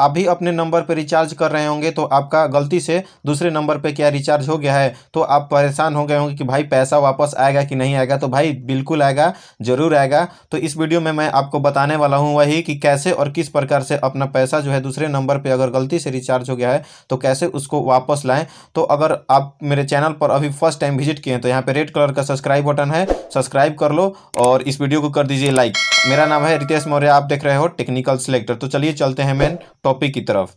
आप भी अपने नंबर पर रिचार्ज कर रहे होंगे तो आपका गलती से दूसरे नंबर पर क्या रिचार्ज हो गया है तो आप परेशान हो गए होंगे कि भाई पैसा वापस आएगा कि नहीं आएगा तो भाई बिल्कुल आएगा ज़रूर आएगा तो इस वीडियो में मैं आपको बताने वाला हूँ वही कि कैसे और किस प्रकार से अपना पैसा जो है दूसरे नंबर पर अगर गलती से रिचार्ज हो गया है तो कैसे उसको वापस लाएँ तो अगर आप मेरे चैनल पर अभी फर्स्ट टाइम विजिट किए हैं तो यहाँ पर रेड कलर का सब्सक्राइब बटन है सब्सक्राइब कर लो और इस वीडियो को कर दीजिए लाइक मेरा नाम है रितेश मौर्य आप देख रहे हो टेक्निकल सिलेक्टर तो चलिए चलते हैं मेन टॉपिक की तरफ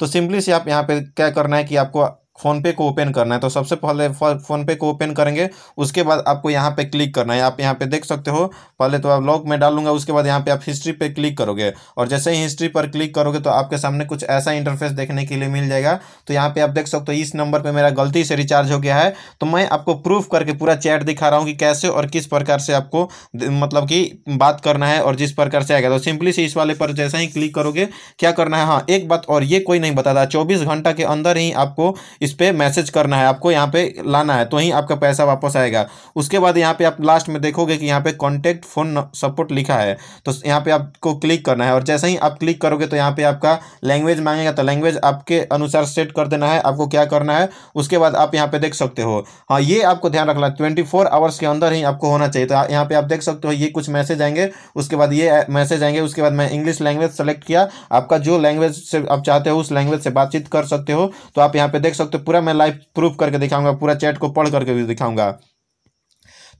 तो सिंपली से आप यहाँ पे क्या करना है कि आपको फ़ोनपे को ओपन करना है तो सबसे पहले फ़ोनपे को ओपन करेंगे उसके बाद आपको यहाँ पे क्लिक करना है आप यहाँ पे देख सकते हो पहले तो आप लॉक में डालूंगा उसके बाद यहाँ पे आप हिस्ट्री पे क्लिक करोगे और जैसे ही हिस्ट्री पर क्लिक करोगे तो आपके सामने कुछ ऐसा इंटरफेस देखने के लिए मिल जाएगा तो यहाँ पर आप देख सकते हो इस नंबर पर मेरा गलती से रिचार्ज हो गया है तो मैं आपको प्रूफ करके पूरा चैट दिखा रहा हूँ कि कैसे और किस प्रकार से आपको मतलब कि बात करना है और जिस प्रकार से आएगा तो सिंपली से इस वाले पर जैसे ही क्लिक करोगे क्या करना है हाँ एक बात और ये कोई नहीं बताता चौबीस घंटा के अंदर ही आपको इस इस पर मैसेज करना है आपको यहाँ पे लाना है तो ही आपका पैसा वापस आएगा उसके बाद यहाँ पे आप लास्ट में देखोगे कि यहाँ पे कॉन्टैक्ट फ़ोन सपोर्ट लिखा है तो यहाँ पे आपको क्लिक करना है और जैसे ही आप क्लिक करोगे तो यहाँ पे आपका लैंग्वेज मांगेगा तो लैंग्वेज आपके अनुसार सेट कर देना है आपको क्या करना है उसके बाद आप यहाँ पे देख सकते हो हाँ ये आपको ध्यान रखना ट्वेंटी फोर आवर्स के अंदर ही आपको होना चाहिए तो यहाँ पे आप देख सकते हो ये कुछ मैसेज आएंगे उसके बाद ये मैसेज आएंगे उसके बाद मैं इंग्लिश लैंग्वेज सेलेक्ट किया आपका जो लैंग्वेज से आप चाहते हो उस लैंग्वेज से बातचीत कर सकते हो तो आप यहाँ पे देख सकते हो पूरा मैं लाइव प्रूफ करके दिखाऊंगा पूरा चैट को पढ़ करके भी दिखाऊंगा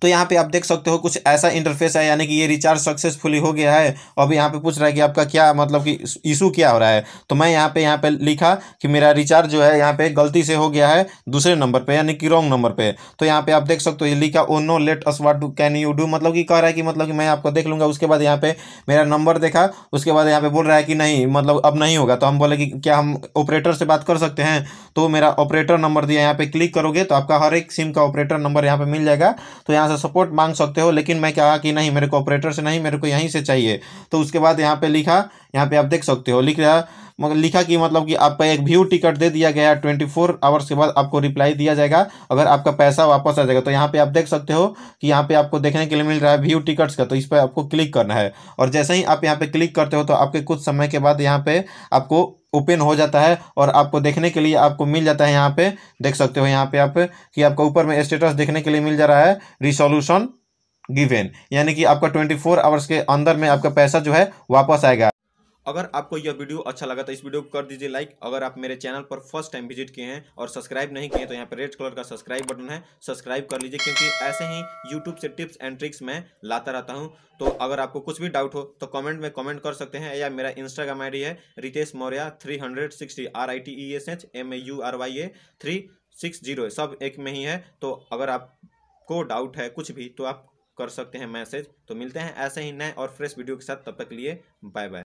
तो यहाँ पे आप देख सकते हो कुछ ऐसा इंटरफेस है यानी कि ये रिचार्ज सक्सेसफुली हो गया है अब यहाँ पे पूछ रहा है कि आपका क्या मतलब कि इशू क्या हो रहा है तो मैं यहाँ पे यहाँ पे लिखा कि मेरा रिचार्ज जो है यहाँ पे गलती से हो गया है दूसरे नंबर पर यानी कि रॉन्ग नंबर पर तो यहाँ पे आप देख सकते हो ये लिखा oh no let us what do can you do मतलब कि कह रहा है कि मतलब कि मैं आपको देख लूँगा उसके बाद यहाँ पे मेरा नंबर देखा उसके बाद यहाँ पे बोल रहा है कि नहीं मतलब अब नहीं होगा तो हम बोले कि क्या हम ऑपरेटर से बात कर सकते हैं तो मेरा ऑपरेटर नंबर दिया यहाँ पे क्लिक करोगे तो आपका हर एक सिम का ऑपरेटर नंबर यहाँ पे मिल जाएगा तो यहाँ से सपोर्ट मांग सकते हो लेकिन मैं कहा कि नहीं मेरे को ऑपरेटर से नहीं मेरे को यहीं से चाहिए तो उसके बाद यहाँ पे लिखा यहाँ पे आप देख सकते हो लिख रहा मतलब लिखा कि मतलब कि आपका एक व्यू टिकट दे दिया गया 24 ट्वेंटी फोर आवर्स के बाद आपको रिप्लाई दिया जाएगा अगर आपका पैसा वापस आ जाएगा तो यहाँ पे आप देख सकते हो कि यहाँ पे आपको देखने के लिए मिल रहा है व्यू टिकट्स का तो इस पर आपको क्लिक करना है और जैसे ही आप यहाँ पे क्लिक करते हो तो आपके कुछ समय के बाद यहाँ पे आपको ओपन हो जाता है और आपको देखने के लिए आपको मिल जाता है यहाँ पे देख सकते हो यहाँ पे आप कि आपका ऊपर में स्टेटस देखने के लिए मिल जा रहा है रिसोल्यूशन गिवेन यानी कि आपका ट्वेंटी फोर आवर्स के अंदर में आपका पैसा जो है वापस आएगा अगर आपको यह वीडियो अच्छा लगा तो इस वीडियो को कर दीजिए लाइक अगर आप मेरे चैनल पर फर्स्ट टाइम विजिट किए हैं और सब्सक्राइब नहीं किए तो यहाँ पर रेड कलर का सब्सक्राइब बटन है सब्सक्राइब कर लीजिए क्योंकि ऐसे ही यूट्यूब से टिप्स एंड ट्रिक्स मैं लाता रहता हूँ तो अगर आपको कुछ भी डाउट हो तो कमेंट में कमेंट कर सकते हैं या मेरा इंस्टाग्राम आई है Ritesh Maurya three hundred sixty R I T E S H M A U R Y A three six zero सब एक में ही है तो अगर आपको डाउट है कुछ भी तो आप कर सकते हैं मैसेज तो मिलते हैं ऐसे ही नए और फ्रेश वीडियो के साथ तब तक लिए बाय बाय